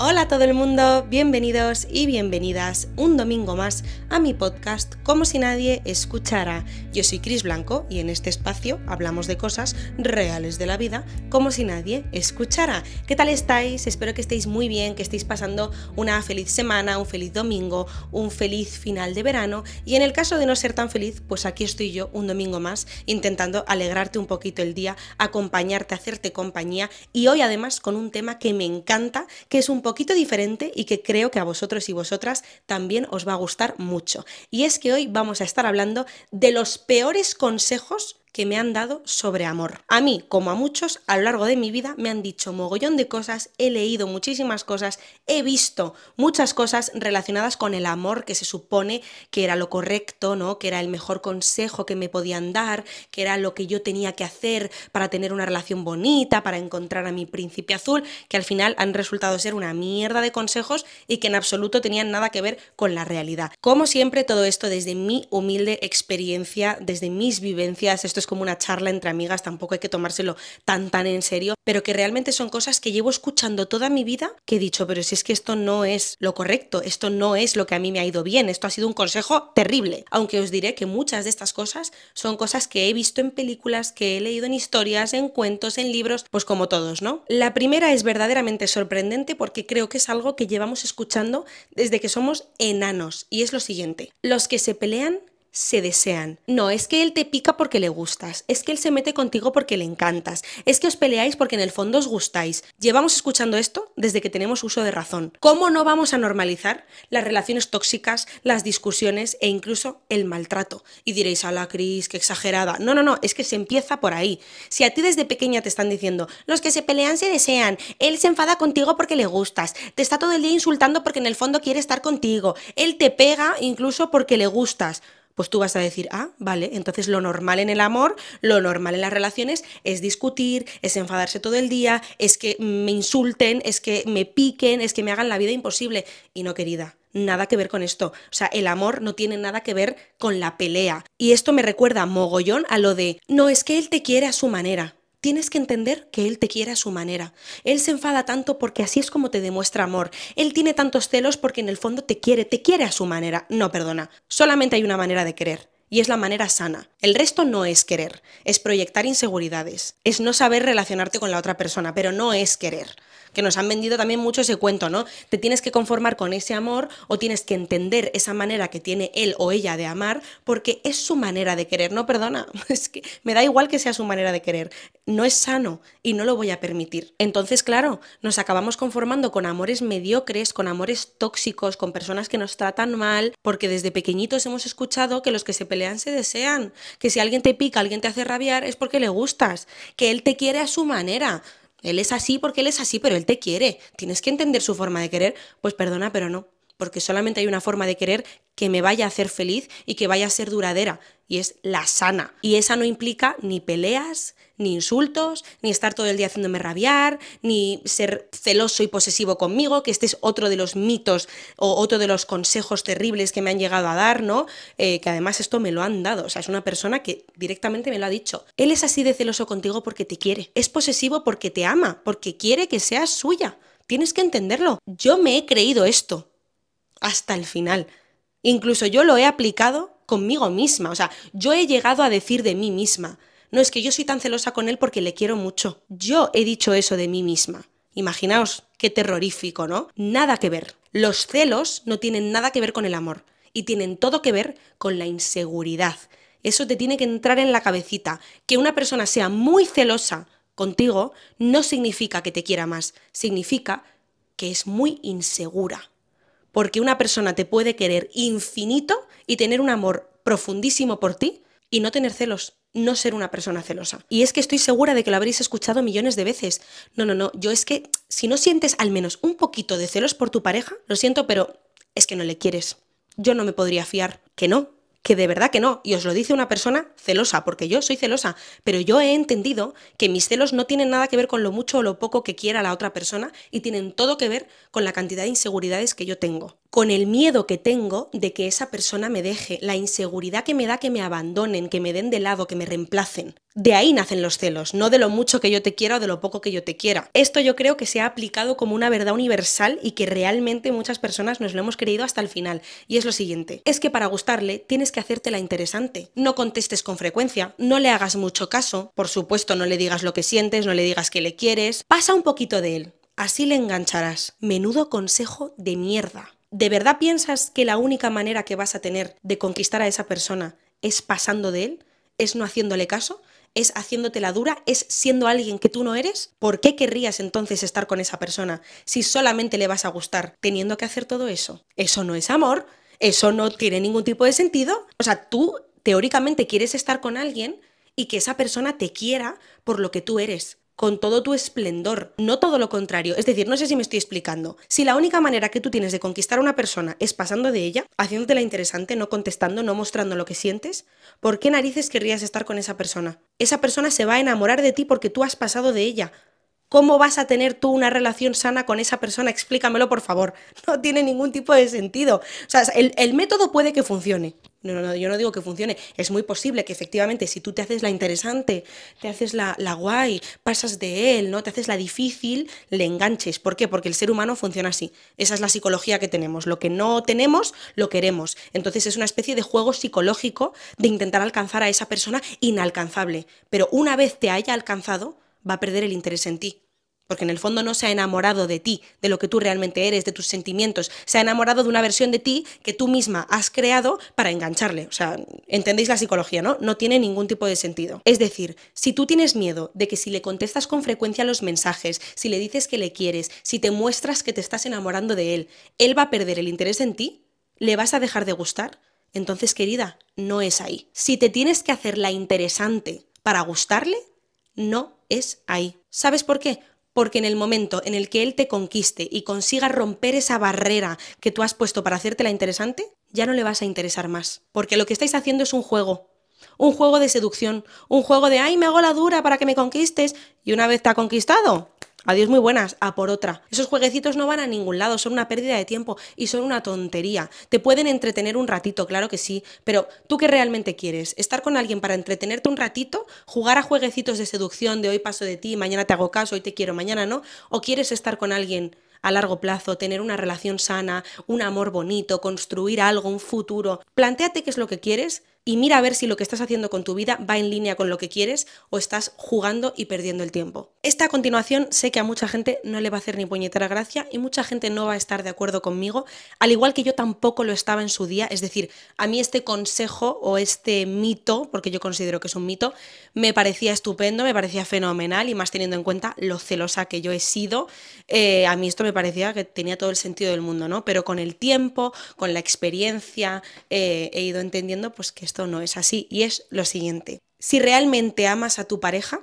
Hola a todo el mundo, bienvenidos y bienvenidas un domingo más a mi podcast Como si nadie escuchara. Yo soy Cris Blanco y en este espacio hablamos de cosas reales de la vida como si nadie escuchara. ¿Qué tal estáis? Espero que estéis muy bien, que estéis pasando una feliz semana, un feliz domingo, un feliz final de verano y en el caso de no ser tan feliz, pues aquí estoy yo un domingo más intentando alegrarte un poquito el día, acompañarte, hacerte compañía y hoy además con un tema que me encanta, que es un poquito diferente y que creo que a vosotros y vosotras también os va a gustar mucho. Y es que hoy vamos a estar hablando de los peores consejos que me han dado sobre amor. A mí, como a muchos, a lo largo de mi vida me han dicho mogollón de cosas, he leído muchísimas cosas, he visto muchas cosas relacionadas con el amor que se supone que era lo correcto, ¿no? Que era el mejor consejo que me podían dar, que era lo que yo tenía que hacer para tener una relación bonita, para encontrar a mi príncipe azul, que al final han resultado ser una mierda de consejos y que en absoluto tenían nada que ver con la realidad. Como siempre, todo esto desde mi humilde experiencia, desde mis vivencias, esto es como una charla entre amigas, tampoco hay que tomárselo tan tan en serio, pero que realmente son cosas que llevo escuchando toda mi vida que he dicho, pero si es que esto no es lo correcto, esto no es lo que a mí me ha ido bien, esto ha sido un consejo terrible. Aunque os diré que muchas de estas cosas son cosas que he visto en películas, que he leído en historias, en cuentos, en libros, pues como todos, ¿no? La primera es verdaderamente sorprendente porque creo que es algo que llevamos escuchando desde que somos enanos y es lo siguiente, los que se pelean se desean. No es que él te pica porque le gustas, es que él se mete contigo porque le encantas, es que os peleáis porque en el fondo os gustáis. Llevamos escuchando esto desde que tenemos uso de razón. ¿Cómo no vamos a normalizar las relaciones tóxicas, las discusiones e incluso el maltrato? Y diréis, a la Cris, que exagerada. No, no, no, es que se empieza por ahí. Si a ti desde pequeña te están diciendo, los que se pelean se desean, él se enfada contigo porque le gustas, te está todo el día insultando porque en el fondo quiere estar contigo, él te pega incluso porque le gustas pues tú vas a decir, ah, vale, entonces lo normal en el amor, lo normal en las relaciones es discutir, es enfadarse todo el día, es que me insulten, es que me piquen, es que me hagan la vida imposible. Y no, querida, nada que ver con esto. O sea, el amor no tiene nada que ver con la pelea. Y esto me recuerda mogollón a lo de, no, es que él te quiere a su manera. Tienes que entender que Él te quiere a su manera. Él se enfada tanto porque así es como te demuestra amor. Él tiene tantos celos porque en el fondo te quiere, te quiere a su manera. No, perdona. Solamente hay una manera de querer. Y es la manera sana. El resto no es querer, es proyectar inseguridades, es no saber relacionarte con la otra persona, pero no es querer que nos han vendido también mucho ese cuento, ¿no? Te tienes que conformar con ese amor o tienes que entender esa manera que tiene él o ella de amar porque es su manera de querer, no perdona, es que me da igual que sea su manera de querer, no es sano y no lo voy a permitir. Entonces, claro, nos acabamos conformando con amores mediocres, con amores tóxicos, con personas que nos tratan mal, porque desde pequeñitos hemos escuchado que los que se pelean se desean, que si alguien te pica, alguien te hace rabiar, es porque le gustas, que él te quiere a su manera. Él es así porque él es así, pero él te quiere. Tienes que entender su forma de querer. Pues perdona, pero no. Porque solamente hay una forma de querer que me vaya a hacer feliz y que vaya a ser duradera y es la sana. Y esa no implica ni peleas, ni insultos, ni estar todo el día haciéndome rabiar, ni ser celoso y posesivo conmigo, que este es otro de los mitos o otro de los consejos terribles que me han llegado a dar, ¿no? Eh, que además esto me lo han dado, o sea, es una persona que directamente me lo ha dicho. Él es así de celoso contigo porque te quiere, es posesivo porque te ama, porque quiere que seas suya. Tienes que entenderlo. Yo me he creído esto hasta el final. Incluso yo lo he aplicado conmigo misma. O sea, yo he llegado a decir de mí misma, no es que yo soy tan celosa con él porque le quiero mucho. Yo he dicho eso de mí misma. Imaginaos, qué terrorífico, ¿no? Nada que ver. Los celos no tienen nada que ver con el amor y tienen todo que ver con la inseguridad. Eso te tiene que entrar en la cabecita. Que una persona sea muy celosa contigo no significa que te quiera más, significa que es muy insegura. Porque una persona te puede querer infinito y tener un amor profundísimo por ti y no tener celos, no ser una persona celosa. Y es que estoy segura de que lo habréis escuchado millones de veces. No, no, no, yo es que si no sientes al menos un poquito de celos por tu pareja, lo siento, pero es que no le quieres. Yo no me podría fiar. Que no, que de verdad que no. Y os lo dice una persona celosa, porque yo soy celosa, pero yo he entendido que mis celos no tienen nada que ver con lo mucho o lo poco que quiera la otra persona y tienen todo que ver con la cantidad de inseguridades que yo tengo con el miedo que tengo de que esa persona me deje, la inseguridad que me da que me abandonen, que me den de lado, que me reemplacen. De ahí nacen los celos, no de lo mucho que yo te quiera o de lo poco que yo te quiera. Esto yo creo que se ha aplicado como una verdad universal y que realmente muchas personas nos lo hemos creído hasta el final. Y es lo siguiente, es que para gustarle tienes que hacértela interesante. No contestes con frecuencia, no le hagas mucho caso, por supuesto no le digas lo que sientes, no le digas que le quieres, pasa un poquito de él. Así le engancharás. Menudo consejo de mierda. ¿de verdad piensas que la única manera que vas a tener de conquistar a esa persona es pasando de él? ¿Es no haciéndole caso? ¿Es haciéndote la dura? ¿Es siendo alguien que tú no eres? ¿Por qué querrías entonces estar con esa persona si solamente le vas a gustar teniendo que hacer todo eso? Eso no es amor, eso no tiene ningún tipo de sentido. O sea, tú teóricamente quieres estar con alguien y que esa persona te quiera por lo que tú eres, con todo tu esplendor, no todo lo contrario. Es decir, no sé si me estoy explicando. Si la única manera que tú tienes de conquistar a una persona es pasando de ella, la interesante, no contestando, no mostrando lo que sientes, ¿por qué narices querrías estar con esa persona? Esa persona se va a enamorar de ti porque tú has pasado de ella. ¿Cómo vas a tener tú una relación sana con esa persona? Explícamelo, por favor. No tiene ningún tipo de sentido. O sea, el, el método puede que funcione, no, yo no digo que funcione. Es muy posible que efectivamente si tú te haces la interesante, te haces la, guay, pasas de él, ¿no? Te haces la difícil, le enganches. ¿Por qué? Porque el ser humano funciona así. Esa es la psicología que tenemos. Lo que no tenemos, lo queremos. Entonces es una especie de juego psicológico de intentar alcanzar a esa persona inalcanzable. Pero una vez te haya alcanzado, va a perder el interés en ti porque en el fondo no se ha enamorado de ti, de lo que tú realmente eres, de tus sentimientos, se ha enamorado de una versión de ti que tú misma has creado para engancharle. O sea, entendéis la psicología, ¿no? No tiene ningún tipo de sentido. Es decir, si tú tienes miedo de que si le contestas con frecuencia los mensajes, si le dices que le quieres, si te muestras que te estás enamorando de él, él va a perder el interés en ti, le vas a dejar de gustar, entonces querida, no es ahí. Si te tienes que hacer la interesante para gustarle, no es ahí. ¿Sabes por qué? Porque en el momento en el que él te conquiste y consiga romper esa barrera que tú has puesto para hacértela interesante, ya no le vas a interesar más. Porque lo que estáis haciendo es un juego. Un juego de seducción. Un juego de, ay, me hago la dura para que me conquistes. Y una vez te ha conquistado, adiós muy buenas, a por otra. Esos jueguecitos no van a ningún lado, son una pérdida de tiempo y son una tontería. Te pueden entretener un ratito, claro que sí, pero ¿tú qué realmente quieres? ¿Estar con alguien para entretenerte un ratito? ¿Jugar a jueguecitos de seducción de hoy paso de ti, mañana te hago caso, hoy te quiero, mañana no? ¿O quieres estar con alguien? a largo plazo, tener una relación sana, un amor bonito, construir algo, un futuro. Plantéate qué es lo que quieres, y mira a ver si lo que estás haciendo con tu vida va en línea con lo que quieres o estás jugando y perdiendo el tiempo. Esta continuación sé que a mucha gente no le va a hacer ni puñetera gracia y mucha gente no va a estar de acuerdo conmigo, al igual que yo tampoco lo estaba en su día, es decir, a mí este consejo o este mito, porque yo considero que es un mito, me parecía estupendo, me parecía fenomenal y más teniendo en cuenta lo celosa que yo he sido, eh, a mí esto me parecía que tenía todo el sentido del mundo, ¿no? Pero con el tiempo, con la experiencia, eh, he ido entendiendo pues que esto no es así y es lo siguiente. Si realmente amas a tu pareja,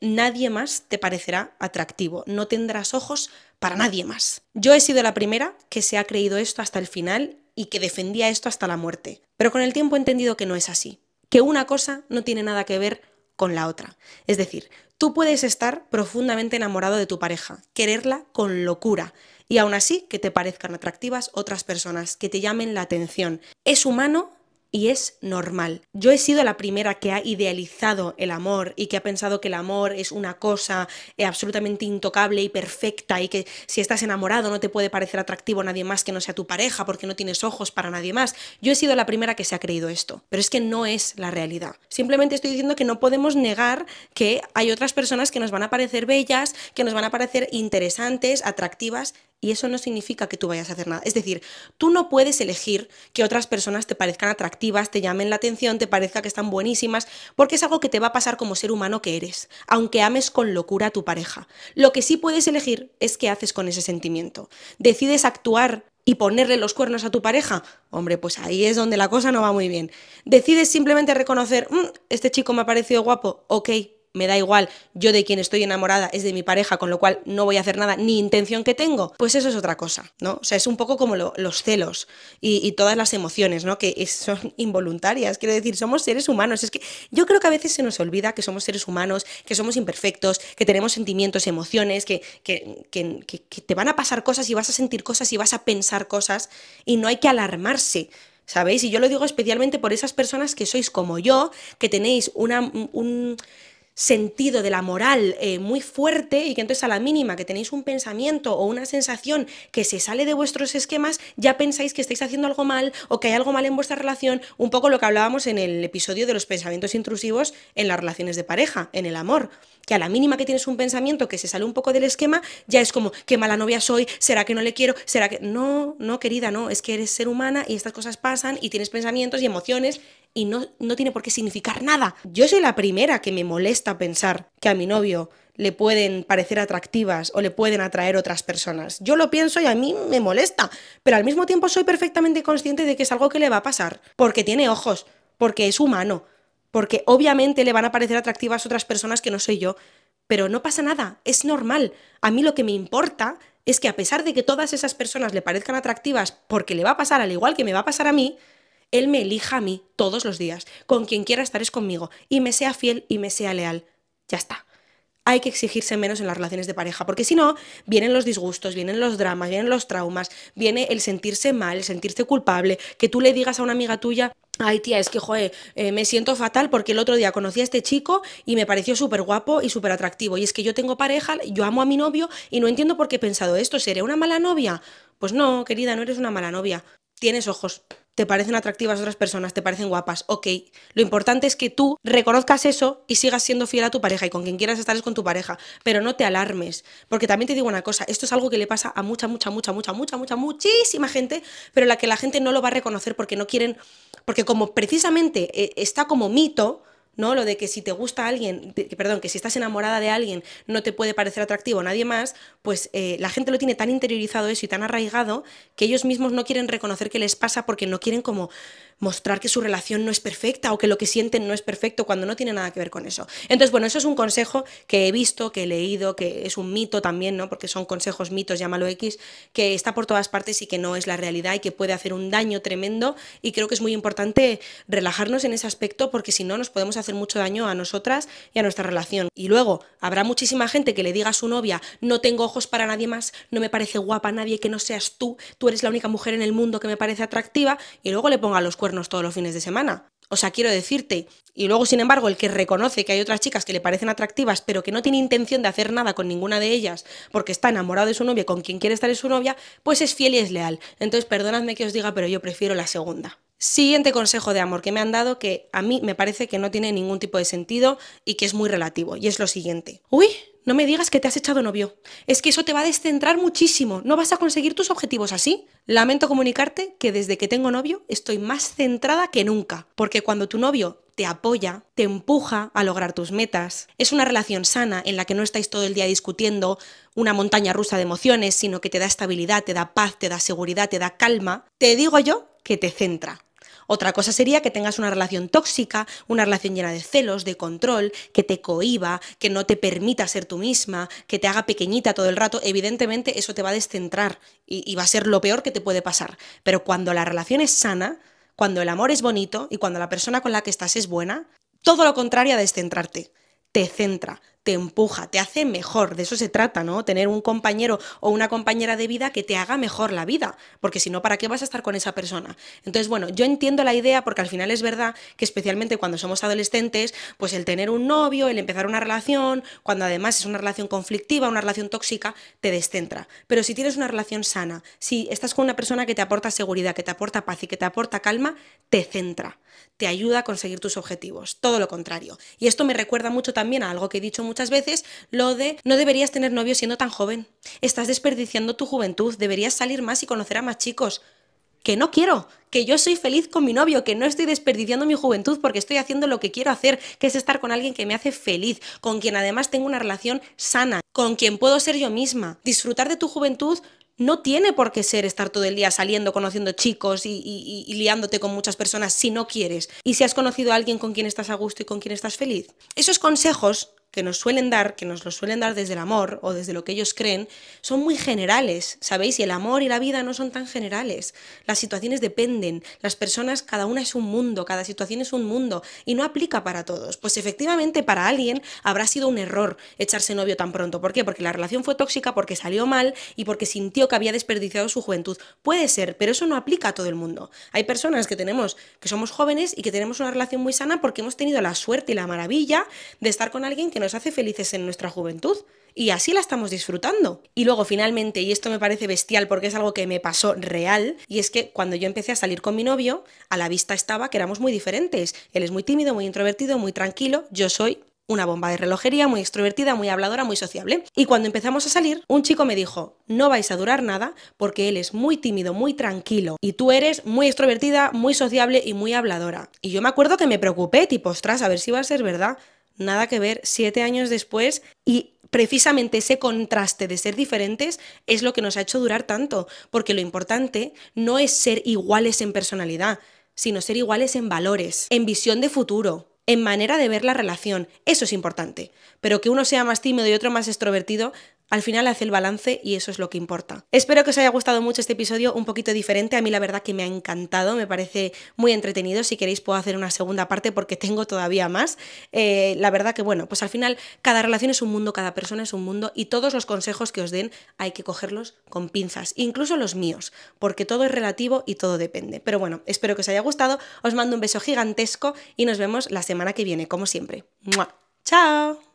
nadie más te parecerá atractivo, no tendrás ojos para nadie más. Yo he sido la primera que se ha creído esto hasta el final y que defendía esto hasta la muerte, pero con el tiempo he entendido que no es así, que una cosa no tiene nada que ver con la otra. Es decir, tú puedes estar profundamente enamorado de tu pareja, quererla con locura, y aún así que te parezcan atractivas otras personas, que te llamen la atención. Es humano y es normal. Yo he sido la primera que ha idealizado el amor y que ha pensado que el amor es una cosa eh, absolutamente intocable y perfecta y que si estás enamorado no te puede parecer atractivo a nadie más que no sea tu pareja porque no tienes ojos para nadie más. Yo he sido la primera que se ha creído esto, pero es que no es la realidad. Simplemente estoy diciendo que no podemos negar que hay otras personas que nos van a parecer bellas, que nos van a parecer interesantes, atractivas y eso no significa que tú vayas a hacer nada. Es decir, tú no puedes elegir que otras personas te parezcan atractivas, te llamen la atención, te parezca que están buenísimas, porque es algo que te va a pasar como ser humano que eres, aunque ames con locura a tu pareja. Lo que sí puedes elegir es qué haces con ese sentimiento. ¿Decides actuar y ponerle los cuernos a tu pareja, hombre, pues ahí es donde la cosa no va muy bien. Decides simplemente reconocer, mm, este chico me ha parecido guapo, ok, me da igual, yo de quien estoy enamorada es de mi pareja, con lo cual no voy a hacer nada, ni intención que tengo, pues eso es otra cosa, ¿no? O sea, es un poco como los celos y, todas las emociones, ¿no? Que son involuntarias, quiero decir, somos seres humanos, es que yo creo que a veces se nos olvida que somos seres humanos, que somos imperfectos, que tenemos sentimientos, emociones, que, que, te van a pasar cosas y vas a sentir cosas y vas a pensar cosas y no hay que alarmarse. ¿Sabéis? Y yo lo digo especialmente por esas personas que sois como yo, que tenéis una, un, sentido de la moral eh, muy fuerte y que entonces a la mínima que tenéis un pensamiento o una sensación que se sale de vuestros esquemas, ya pensáis que estáis haciendo algo mal o que hay algo mal en vuestra relación, un poco lo que hablábamos en el episodio de los pensamientos intrusivos en las relaciones de pareja, en el amor, que a la mínima que tienes un pensamiento que se sale un poco del esquema, ya es como, qué mala novia soy, será que no le quiero, será que... No, no, querida, no, es que eres ser humana y estas cosas pasan y tienes pensamientos y emociones y no, tiene por qué significar nada. Yo soy la primera que me molesta pensar que a mi novio le pueden parecer atractivas o le pueden atraer otras personas. Yo lo pienso y a mí me molesta, pero al mismo tiempo soy perfectamente consciente de que es algo que le va a pasar, porque tiene ojos, porque es humano, porque obviamente le van a parecer atractivas otras personas que no soy yo, pero no pasa nada, es normal. A mí lo que me importa es que a pesar de que todas esas personas le parezcan atractivas porque le va a pasar al igual que me va a pasar a mí, él me elija a mí todos los días, con quien quiera estar es conmigo, y me sea fiel y me sea leal. Ya está. Hay que exigirse menos en las relaciones de pareja, porque si no, vienen los disgustos, vienen los dramas, vienen los traumas, viene el sentirse mal, el sentirse culpable, que tú le digas a una amiga tuya, Ay, tía, es que, joder, eh, me siento fatal porque el otro día conocí a este chico y me pareció súper guapo y súper atractivo. Y es que yo tengo pareja, yo amo a mi novio y no entiendo por qué he pensado esto. ¿Seré una mala novia? Pues no, querida, no eres una mala novia. Tienes ojos te parecen atractivas otras personas, te parecen guapas, ok. Lo importante es que tú reconozcas eso y sigas siendo fiel a tu pareja y con quien quieras estar es con tu pareja, pero no te alarmes, porque también te digo una cosa, esto es algo que le pasa a mucha, mucha, mucha, mucha, mucha, mucha, muchísima gente, pero la que la gente no lo va a reconocer porque no quieren, porque como precisamente eh, está como mito, ¿no? Lo de que si te gusta alguien, que, perdón, que si estás enamorada de alguien no te puede parecer atractivo a nadie más, pues eh, la gente lo tiene tan interiorizado eso y tan arraigado que ellos mismos no quieren reconocer que les pasa porque no quieren como mostrar que su relación no es perfecta o que lo que sienten no es perfecto cuando no tiene nada que ver con eso. Entonces, bueno, eso es un consejo que he visto, que he leído, que es un mito también, ¿no? Porque son consejos mitos, llámalo X, que está por todas partes y que no es la realidad y que puede hacer un daño tremendo y creo que es muy importante relajarnos en ese aspecto porque si no nos podemos hacer hacer mucho daño a nosotras y a nuestra relación. Y luego habrá muchísima gente que le diga a su novia, no tengo ojos para nadie más, no me parece guapa nadie que no seas tú, tú eres la única mujer en el mundo que me parece atractiva, y luego le ponga los cuernos todos los fines de semana. O sea, quiero decirte, y luego, sin embargo, el que reconoce que hay otras chicas que le parecen atractivas, pero que no tiene intención de hacer nada con ninguna de ellas porque está enamorado de su novia, con quien quiere estar es su novia, pues es fiel y es leal. Entonces, perdonadme que os diga, pero yo prefiero la segunda. Siguiente consejo de amor que me han dado que a mí me parece que no tiene ningún tipo de sentido y que es muy relativo, y es lo siguiente. Uy, no me digas que te has echado novio. Es que eso te va a descentrar muchísimo. No vas a conseguir tus objetivos así. Lamento comunicarte que desde que tengo novio estoy más centrada que nunca. Porque cuando tu novio te apoya, te empuja a lograr tus metas, es una relación sana en la que no estáis todo el día discutiendo una montaña rusa de emociones, sino que te da estabilidad, te da paz, te da seguridad, te da calma, te digo yo que te centra. Otra cosa sería que tengas una relación tóxica, una relación llena de celos, de control, que te cohiba, que no te permita ser tú misma, que te haga pequeñita todo el rato. Evidentemente eso te va a descentrar y, y va a ser lo peor que te puede pasar. Pero cuando la relación es sana, cuando el amor es bonito y cuando la persona con la que estás es buena, todo lo contrario a descentrarte. Te centra, te empuja, te hace mejor. De eso se trata, ¿no? Tener un compañero o una compañera de vida que te haga mejor la vida, porque si no, ¿para qué vas a estar con esa persona? Entonces, bueno, yo entiendo la idea porque al final es verdad que especialmente cuando somos adolescentes, pues el tener un novio, el empezar una relación, cuando además es una relación conflictiva, una relación tóxica, te descentra. Pero si tienes una relación sana, si estás con una persona que te aporta seguridad, que te aporta paz y que te aporta calma, te centra, te ayuda a conseguir tus objetivos, todo lo contrario. Y esto me recuerda mucho también a algo que he dicho muchas veces lo de no deberías tener novio siendo tan joven, estás desperdiciando tu juventud, deberías salir más y conocer a más chicos. Que no quiero, que yo soy feliz con mi novio, que no estoy desperdiciando mi juventud porque estoy haciendo lo que quiero hacer, que es estar con alguien que me hace feliz, con quien además tengo una relación sana, con quien puedo ser yo misma. Disfrutar de tu juventud no tiene por qué ser estar todo el día saliendo, conociendo chicos y, liándote con muchas personas si no quieres. Y si has conocido a alguien con quien estás a gusto y con quien estás feliz. Esos consejos que nos suelen dar, que nos los suelen dar desde el amor o desde lo que ellos creen, son muy generales, ¿sabéis? Y el amor y la vida no son tan generales. Las situaciones dependen, las personas, cada una es un mundo, cada situación es un mundo y no aplica para todos. Pues efectivamente para alguien habrá sido un error echarse novio tan pronto. ¿Por qué? Porque la relación fue tóxica, porque salió mal y porque sintió que había desperdiciado su juventud. Puede ser, pero eso no aplica a todo el mundo. Hay personas que tenemos, que somos jóvenes y que tenemos una relación muy sana porque hemos tenido la suerte y la maravilla de estar con alguien que nos hace felices en nuestra juventud y así la estamos disfrutando. Y luego finalmente, y esto me parece bestial porque es algo que me pasó real, y es que cuando yo empecé a salir con mi novio, a la vista estaba que éramos muy diferentes. Él es muy tímido, muy introvertido, muy tranquilo, yo soy una bomba de relojería, muy extrovertida, muy habladora, muy sociable. Y cuando empezamos a salir, un chico me dijo, no vais a durar nada porque él es muy tímido, muy tranquilo, y tú eres muy extrovertida, muy sociable y muy habladora. Y yo me acuerdo que me preocupé, tipo, ostras, a ver si va a ser verdad nada que ver, siete años después y precisamente ese contraste de ser diferentes es lo que nos ha hecho durar tanto, porque lo importante no es ser iguales en personalidad, sino ser iguales en valores, en visión de futuro, en manera de ver la relación. Eso es importante. Pero que uno sea más tímido y otro más extrovertido, al final hace el balance y eso es lo que importa. Espero que os haya gustado mucho este episodio, un poquito diferente. A mí la verdad que me ha encantado, me parece muy entretenido. Si queréis puedo hacer una segunda parte porque tengo todavía más. Eh, la verdad que bueno, pues al final cada relación es un mundo, cada persona es un mundo y todos los consejos que os den hay que cogerlos con pinzas, incluso los míos, porque todo es relativo y todo depende. Pero bueno, espero que os haya gustado. Os mando un beso gigantesco y nos vemos la semana que viene, como siempre. ¡Chao!